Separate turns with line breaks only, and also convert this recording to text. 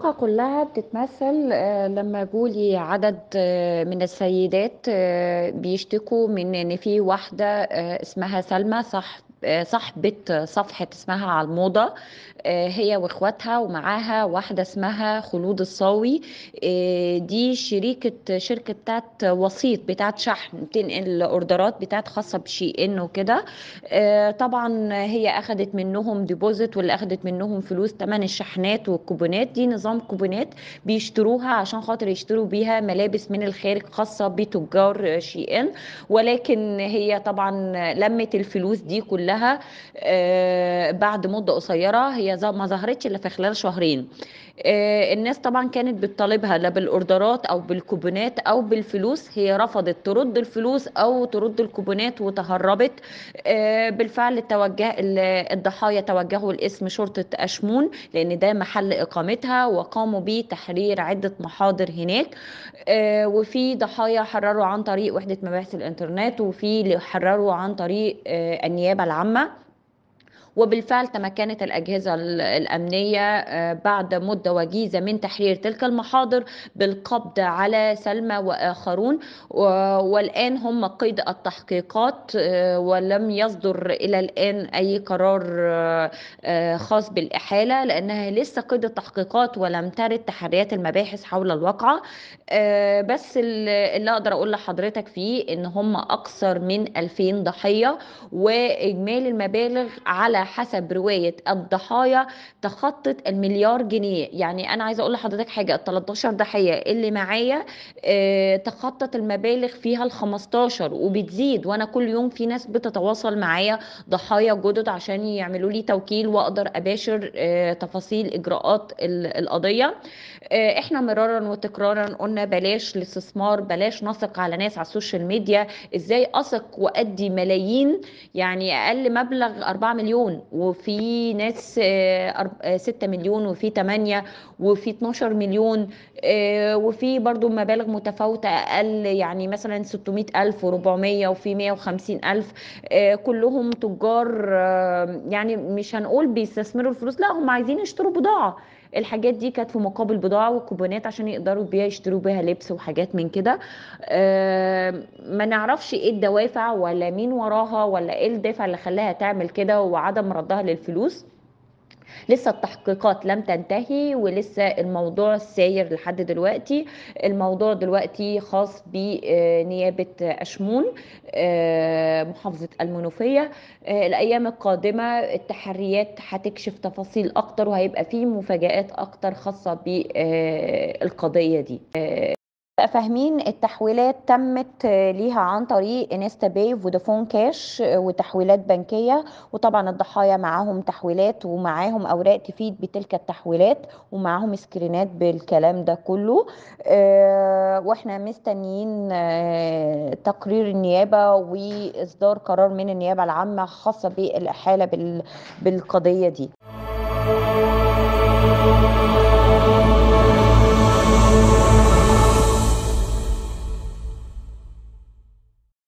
الطاقة كلها بتتمثل آه، لما بولي عدد آه، من السيدات آه، بيشتكوا من ان في واحدة اسمها سلمى صح آه، صاحبة صفحة اسمها على الموضة آه، هي واخواتها ومعاها واحدة اسمها خلود الصاوي آه، دي شريكة شركة بتاعت وسيط بتاعت شحن بتنقل اوردرات بتاعت خاصة بشي ان وكده طبعا هي اخدت منهم ديبوزيت واللي اخدت منهم فلوس تمن الشحنات والكوبونات دي نظام كوبونات بيشتروها عشان خاطر يشتروا بيها ملابس من الخارج خاصة بتجار شي ان ولكن هي طبعا لمت الفلوس دي كلها لها آه، بعد مده قصيره هي ما ظهرتش الا في خلال شهرين آه، الناس طبعا كانت بتطالبها لا بالاوردرات او بالكوبونات او بالفلوس هي رفضت ترد الفلوس او ترد الكوبونات وتهربت آه، بالفعل توجه الضحايا توجهوا لاسم شرطه اشمون لان ده محل اقامتها وقاموا بتحرير عده محاضر هناك آه، وفي ضحايا حرروا عن طريق وحده مباحث الانترنت وفي اللي حرروا عن طريق النيابه العامه وبالفعل تمكنت الأجهزة الأمنية آه، بعد مدة وجيزة من تحرير تلك المحاضر بالقبض على سلمى وآخرون والآن هم قيد التحقيقات آه، ولم يصدر إلى الآن أي قرار آه، خاص بالإحالة لأنها لسه قيد التحقيقات ولم ترد تحريات المباحث حول الواقعة بس اللي أقدر أقول لحضرتك فيه إن هم أكثر من 2000 ضحية وإجمالي المبالغ على حسب رواية الضحايا تخطت المليار جنيه يعني أنا عايزة أقول لحضرتك حاجة ال 13 ضحية اللي معايا آه، تخطت المبالغ فيها ال 15 وبتزيد وأنا كل يوم في ناس بتتواصل معايا ضحايا جدد عشان يعملوا لي توكيل وأقدر أباشر آه، تفاصيل إجراءات القضية آه، إحنا مرارا وتكرارا قلنا بلاش الاستثمار بلاش نثق على ناس على السوشيال ميديا إزاي أثق وأدي ملايين يعني أقل مبلغ 4 مليون مليون وفي ناس 6 آه، آه، مليون وفي 8 وفي 12 مليون آه، وفي برضو مبالغ متفاوتة أقل يعني مثلا 600 ألف و400 وفي 150 ألف كلهم تجار يعني مش هنقول بيستثمروا الفلوس لا هم عايزين يشتروا بضاعة الحاجات دي كانت في مقابل بضاعة وكوبونات عشان يقدروا بيها يشتروا بيها لبس وحاجات من كده ما نعرفش ايه الدوافع ولا مين وراها ولا ايه الدافع اللي خلاها تعمل كده وعدم وعدم ردها للفلوس لسه التحقيقات لم تنتهي ولسه الموضوع ساير لحد دلوقتي الموضوع دلوقتي خاص بنيابة أشمون آه، محافظة المنوفية آه، الأيام القادمة التحريات هتكشف تفاصيل أكتر وهيبقى فيه مفاجآت أكتر خاصة بالقضية دي آه، فاهمين التحويلات تمت ليها عن طريق انستا باي وفودافون كاش وتحويلات بنكيه وطبعا الضحايا معاهم تحويلات ومعاهم اوراق تفيد بتلك التحويلات ومعاهم سكرينات بالكلام ده كله آه، واحنا مستنيين آه، تقرير النيابه واصدار قرار من النيابه العامه خاصه بالاحاله بالقضيه دي